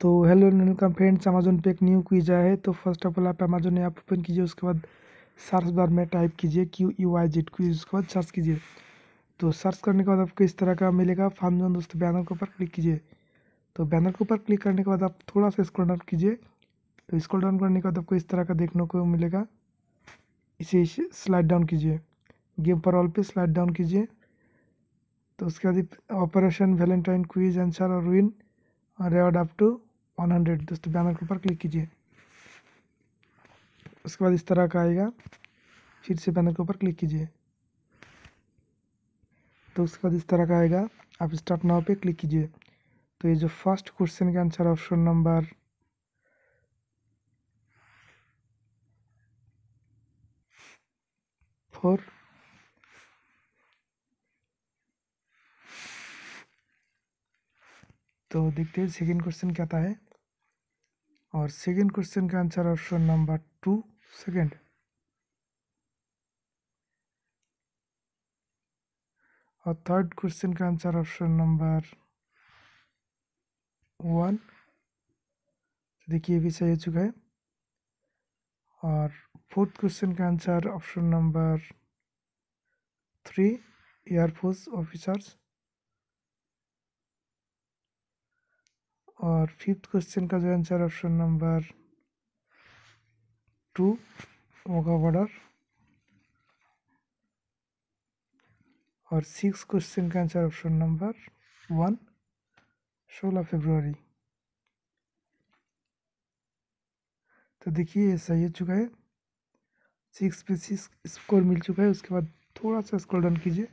तो hello welcome friends Amazon पे एक न्यू क्विज आया है तो फर्स्ट ऑफ ऑल आप अमेजोन ऐप ओपन कीजिए उसके बाद सर्च बार में टाइप कीजिए Q U I Z quiz उसके बाद सर्च कीजिए तो सर्च करने के बाद आपको इस तरह का मिलेगा फार्मजोन दोस्तों बैनर के ऊपर क्लिक कीजिए तो बैनर के ऊपर क्लिक करने के बाद आप थोड़ा सा स्क्रॉल डाउन कीजिए तो स्क्रॉल डाउन करने के बाद आपको इस तरह का देखने को मिलेगा इसे स्लाइड डाउन कीजिए गेम पर ऑल पे स्लाइड डाउन कीजिए तो उसके बाद ऑपरेशन वैलेंटाइन क्वीज आंसर और win reward up to one hundred दोस्तों बैनर के ऊपर क्लिक कीजिए उसके बाद इस तरह का आएगा फिर से बैनर के ऊपर क्लिक कीजिए तो उसके बाद इस तरह का आएगा आप स्टार्ट नाव पे क्लिक कीजिए तो ये जो फर्स्ट क्वेश्चन का आंसर ऑप्शन नंबर फोर तो देखते हैं सेकेंड क्वेश्चन क्या था है और सेकेंड क्वेश्चन का answer option number two second और थर्ड क्वेश्चन का आंसर ऑप्शन नंबर वन तो देखिए भी सही हो चुका है और फोर्थ क्वेश्चन का answer option number three air force officers और फिफ्थ क्वेश्चन का जो आंसर ऑप्शन नंबर टू होगा बॉर्डर और सिक्स क्वेश्चन का आंसर ऑप्शन नंबर वन सोलह फरवरी तो देखिए सही हो चुका है सिक्स पे सिक्स स्कोर मिल चुका है उसके बाद थोड़ा सा स्क्रॉल डाउन कीजिए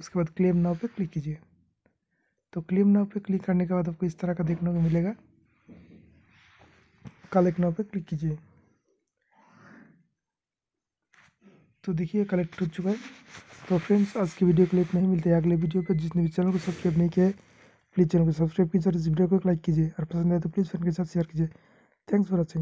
उसके बाद क्लेम नाव पे क्लिक कीजिए तो क्लीम नाव पे क्लिक करने के बाद आपको इस तरह का देखने को मिलेगा कलेक्ट नाव पे क्लिक कीजिए तो देखिए कलेक्ट हो चुका है तो फ्रेंड्स आज की वीडियो क्लिप नहीं मिलते अगले वीडियो पे जिसने भी चैनल को सब्सक्राइब नहीं किया है प्लीज़ चैनल को सब्सक्राइब कीजिए और इस वीडियो को लाइक कीजिए और पसंद आए तो प्लीज़ फ्रेंड के साथ शेयर कीजिए थैंक्स फॉर वॉचिंग